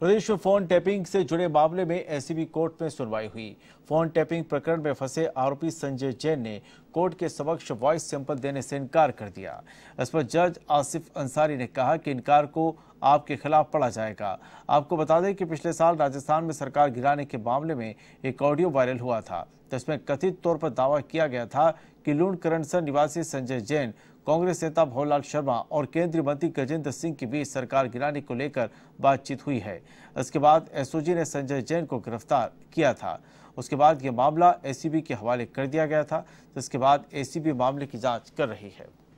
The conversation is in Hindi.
प्रदेश में फोन टैपिंग से जुड़े मामले में एसीबी कोर्ट में सुनवाई हुई फोन टैपिंग प्रकरण में फंसे आरोपी संजय जैन ने कोर्ट के समक्ष वॉइस सैंपल देने से इनकार कर दिया इस पर जज आसिफ अंसारी ने कहा कि इनकार को आपके खिलाफ पढ़ा जाएगा आपको बता दें कि पिछले साल राजस्थान में सरकार गिराने के मामले में एक ऑडियो वायरल हुआ था जिसमें कथित तौर पर दावा किया गया था कि लूण करणसर निवासी संजय जैन कांग्रेस नेता भवलाल शर्मा और केंद्रीय मंत्री गजेंद्र सिंह के बीच सरकार गिराने को लेकर बातचीत हुई है इसके बाद एसओजी ने संजय जैन को गिरफ्तार किया था उसके बाद ये मामला एसीबी के हवाले कर दिया गया था जिसके बाद एसीबी मामले की जांच कर रही है